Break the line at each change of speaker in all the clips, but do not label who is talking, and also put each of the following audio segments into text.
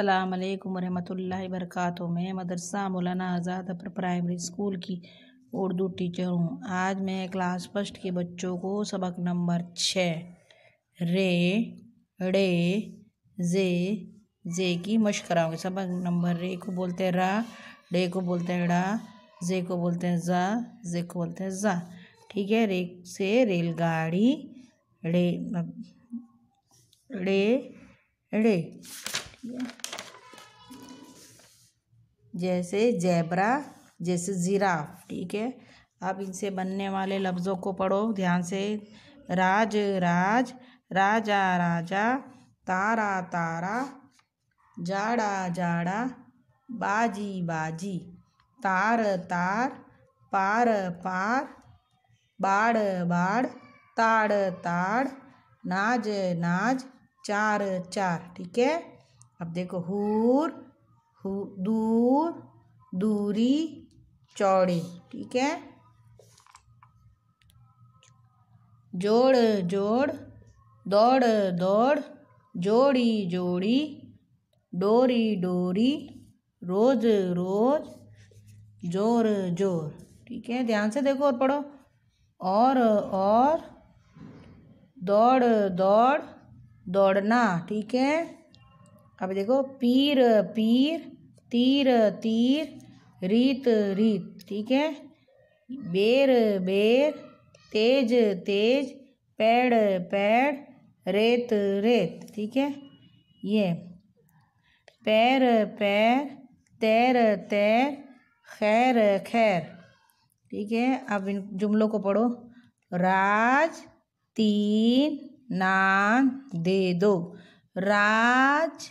अल्लाम वरहमल वरक मैं मदरसा मौलाना आज़ाद अपर प्राइमरी स्कूल की उर्दू टीचर हूँ आज मैं क्लास फर्स्ट के बच्चों को सबक नंबर छः रे रे जे जे की मश्क कराऊँगी सबक नंबर रे को बोलते हैं रा डे को बोलते हैं रा जे को बोलते हैं जा जे को बोलते हैं जा ठीक है रे से रेलगाड़ी रे रे रे जैसे जैबरा जैसे ज़िराफ़ ठीक है अब इनसे बनने वाले लफ्ज़ों को पढ़ो ध्यान से राज राज राजा राजा तारा तारा जाड़ा जाड़ा बाजी बाजी तार तार पार पार बाड़ बाड़ ताड़ ताड़ नाज नाज चार चार ठीक है अब देखो हूर दूर दूरी चौड़ी ठीक है जोड़ जोड़ दौड़ दौड़ जोड़ी जोड़ी डोरी डोरी रोज रोज जोर जोर ठीक है ध्यान से देखो और पढ़ो और और दौड़ दौड़ दौड़ना ठीक है अब देखो पीर पीर तीर तीर रीत रीत ठीक है बेर बेर तेज तेज पेड़ पेड़ रेत रेत ठीक है ये पैर पैर तैर तैर खैर खैर ठीक है अब इन जुमलों को पढ़ो राज तीन नाम दे दो राज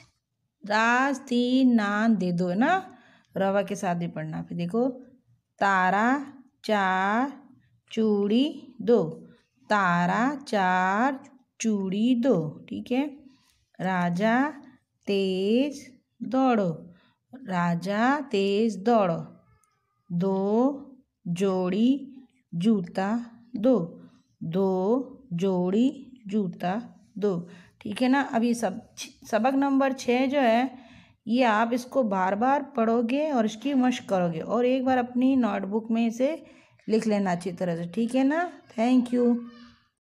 राज तीन नान दे दो है ना रवा के साथ भी पढ़ना फिर देखो तारा चार चूड़ी दो तारा चार चूड़ी दो ठीक है राजा तेज दौड़ो राजा तेज दौड़ो दो जोड़ी जूता दो दो जोड़ी जूता दो ठीक है ना अभी सब सबक नंबर छः जो है ये आप इसको बार बार पढ़ोगे और इसकी मश्क करोगे और एक बार अपनी नोटबुक में इसे लिख लेना अच्छी तरह से ठीक है ना थैंक यू